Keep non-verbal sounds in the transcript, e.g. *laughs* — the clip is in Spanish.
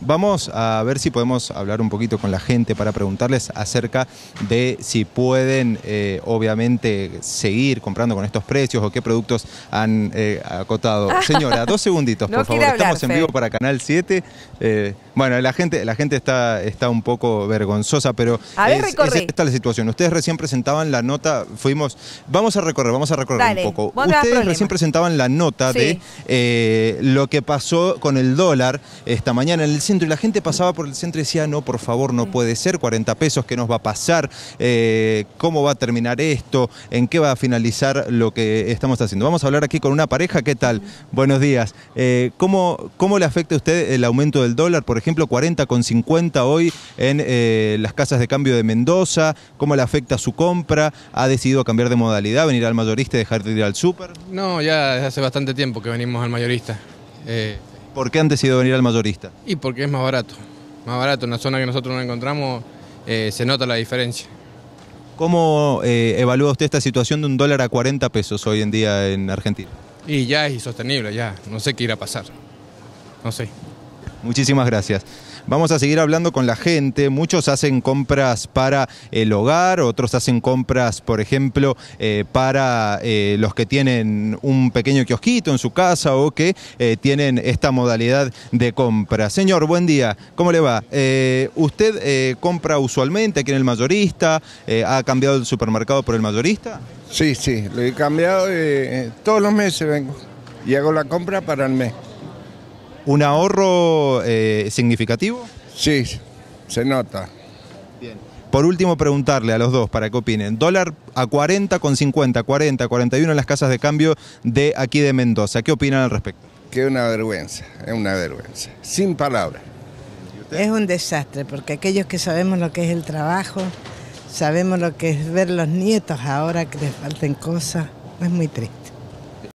Vamos a ver si podemos hablar un poquito con la gente para preguntarles acerca de si pueden, eh, obviamente, seguir comprando con estos precios o qué productos han eh, acotado. *laughs* Señora, dos segunditos, por favor. Estamos en vivo para Canal 7. Bueno, la gente, la gente está, está un poco vergonzosa, pero a es, la situación. Ustedes recién presentaban la nota, fuimos, vamos a recorrer, vamos a recorrer un poco. Ustedes recién presentaban la nota de eh, lo que pasó con el dólar esta mañana en el centro y la gente pasaba por el centro y decía, no, por favor, no puede ser, 40 pesos, ¿qué nos va a pasar? Eh, ¿Cómo va a terminar esto? ¿En qué va a finalizar lo que estamos haciendo? Vamos a hablar aquí con una pareja, ¿qué tal? Buenos días. Eh, ¿cómo, le afecta a usted el aumento del dólar, por ejemplo, 40 con 50 hoy en eh, las casas de cambio de Mendoza, cómo le afecta su compra, ha decidido cambiar de modalidad, venir al mayorista y dejar de ir al súper. No, ya desde hace bastante tiempo que venimos al mayorista. Eh, ¿Por qué han decidido venir al mayorista? Y porque es más barato, más barato, en la zona que nosotros no encontramos eh, se nota la diferencia. ¿Cómo evalúa usted esta situación de un dólar a 40 pesos hoy en día en Argentina? Y ya es insostenible, ya. No sé qué irá a pasar. No sé. Muchísimas gracias. Vamos a seguir hablando con la gente. Muchos hacen compras para el hogar, otros hacen compras, por ejemplo, eh, para eh, los que tienen un pequeño kiosquito en su casa o que eh, tienen esta modalidad de compra. Señor, buen día. ¿Cómo le va? ¿Usted compra usualmente aquí en el mayorista? ¿Ha cambiado el supermercado por el mayorista? Sí, sí, lo he cambiado todos los meses vengo y hago la compra para el mes. ¿Un ahorro eh, significativo? Sí, se nota. Bien. Por último, preguntarle a los dos para que opinen. Dólar a 40 con 50, 40, 41 en las casas de cambio de aquí de Mendoza. ¿Qué opinan al respecto? Que una vergüenza, es una vergüenza. Sin palabras. Es un desastre, porque aquellos que sabemos lo que es el trabajo, sabemos lo que es ver los nietos ahora que les falten cosas, es muy triste.